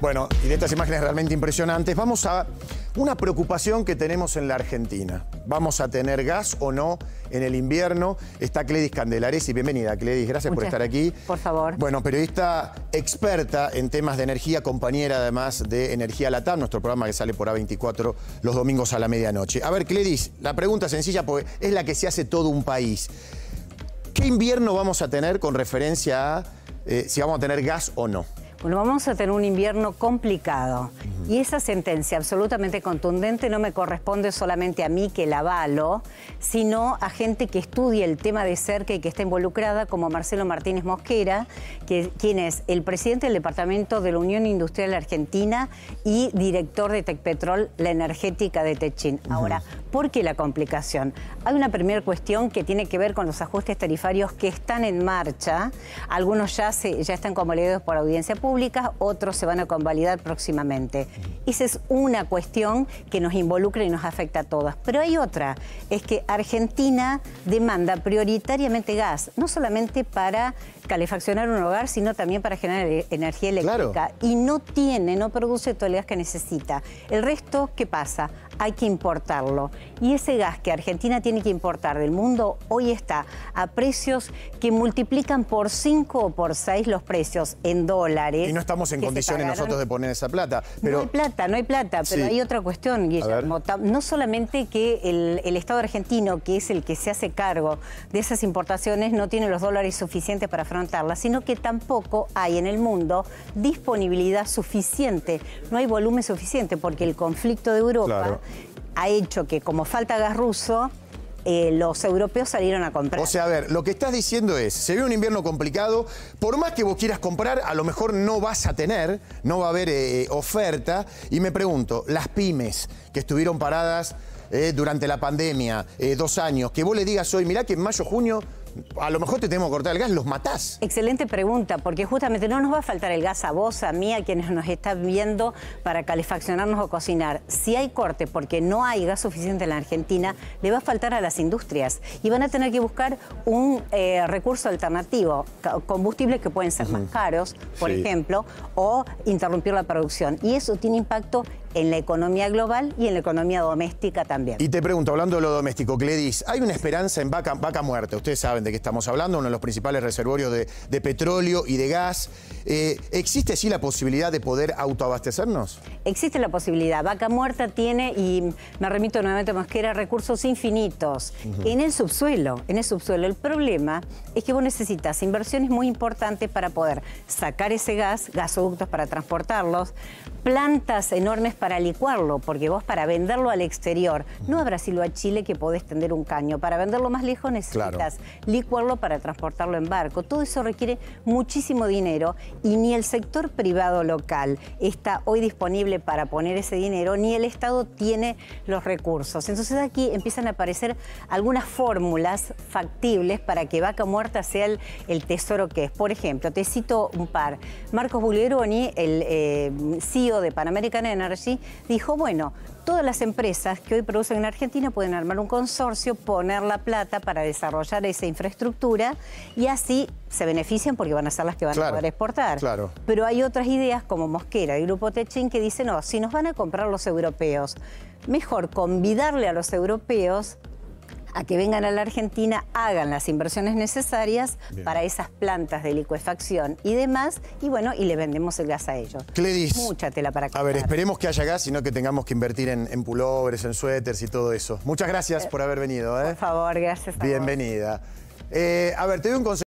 Bueno, y de estas imágenes realmente impresionantes, vamos a una preocupación que tenemos en la Argentina. ¿Vamos a tener gas o no en el invierno? Está Cledis y Bienvenida, Cledis. Gracias por estar aquí. Por favor. Bueno, periodista experta en temas de energía, compañera además de Energía Latam, nuestro programa que sale por A24 los domingos a la medianoche. A ver, Cledis, la pregunta sencilla porque es la que se hace todo un país. ¿Qué invierno vamos a tener con referencia a eh, si vamos a tener gas o no? Bueno, pues vamos a tener un invierno complicado. Y esa sentencia absolutamente contundente no me corresponde solamente a mí que la avalo, sino a gente que estudia el tema de cerca y que está involucrada, como Marcelo Martínez Mosquera, que, quien es el presidente del Departamento de la Unión Industrial Argentina y director de Tecpetrol, la energética de Techin. Ahora, ¿Por qué la complicación? Hay una primera cuestión que tiene que ver con los ajustes tarifarios que están en marcha. Algunos ya, ya están convalidados por audiencia pública, otros se van a convalidar próximamente. Esa es una cuestión que nos involucra y nos afecta a todas. Pero hay otra, es que Argentina demanda prioritariamente gas, no solamente para calefaccionar un hogar, sino también para generar e-, energía eléctrica. Y no tiene, no produce todo el gas que necesita. El resto, ¿qué pasa? Hay que importarlo. Y ese gas que Argentina tiene que importar del mundo hoy está a precios que multiplican por 5 o por 6 los precios en dólares. Y no estamos en condiciones nosotros de poner esa plata. No hay plata, no hay plata, pero hay otra cuestión, Guillermo. No solamente que el, Estado argentino, que es el que se hace cargo de esas importaciones, no tiene los dólares suficientes para afrontarlas, sino que tampoco hay en el mundo disponibilidad suficiente, no hay volumen suficiente, porque el conflicto de Europa ha hecho que como falta gas ruso, eh, los europeos salieron a comprar. O sea, a ver, lo que estás diciendo es, se ve un invierno complicado, por más que vos quieras comprar, a lo mejor no vas a tener, no va a haber eh, oferta. Y me pregunto, las pymes que estuvieron paradas eh, durante la pandemia, dos años, que vos le digas hoy, mirá que en mayo, junio a lo mejor te tenemos que cortar el gas, los matás. Excelente pregunta, porque justamente no nos va a faltar el gas a vos, a mí, a quienes nos están viendo para calefaccionarnos o cocinar. Si hay corte porque no hay gas suficiente en la Argentina, le va a faltar a las industrias y van a tener que buscar un eh, recurso alternativo, combustibles que pueden ser más caros, por ejemplo, o interrumpir la producción. Y eso tiene impacto en la economía global y en la economía doméstica también. Y te pregunto, hablando de lo doméstico, Gledis, ¿hay una esperanza en vaca, muerta? Ustedes saben de qué estamos hablando, uno de los principales reservorios de, petróleo y de gas. Eh, ¿Existe sí la posibilidad de poder autoabastecernos? Existe la posibilidad. Vaca muerta tiene, y me remito nuevamente a Mosquera, recursos infinitos en el subsuelo. En el subsuelo. El problema es que vos necesitas inversiones muy importantes para poder sacar ese gas, gasoductos para transportarlos, plantas enormes para para licuarlo, porque vos para venderlo al exterior, no a Brasil o a Chile que podés tender un caño, para venderlo más lejos necesitas licuarlo para transportarlo en barco. Todo eso requiere muchísimo dinero y ni el sector privado local está hoy disponible para poner ese dinero, ni el Estado tiene los recursos. Entonces aquí empiezan a aparecer algunas fórmulas factibles para que vaca muerta sea el, tesoro que es. Por ejemplo, te cito un par. Marcos Bulleroni, el eh, CEO de Pan American Energy, dijo, bueno, todas las empresas que hoy producen en Argentina pueden armar un consorcio, poner la plata para desarrollar esa infraestructura y así se benefician porque van a ser las que van a poder exportar. Claro. Pero hay otras ideas como Mosquera, y grupo Techin, que dicen, no, si nos van a comprar los europeos, mejor convidarle a los europeos a que vengan a la Argentina, hagan las inversiones necesarias para esas plantas de licuefacción y demás, y bueno, y le vendemos el gas a ellos. Mucha tela para A ver, esperemos que haya gas, sino que tengamos que invertir en, en pulobres, en suéteres y todo eso. Muchas gracias eh, por haber venido. ¿eh? Por favor, gracias. A Bienvenida. Eh, a ver, te doy un consejo.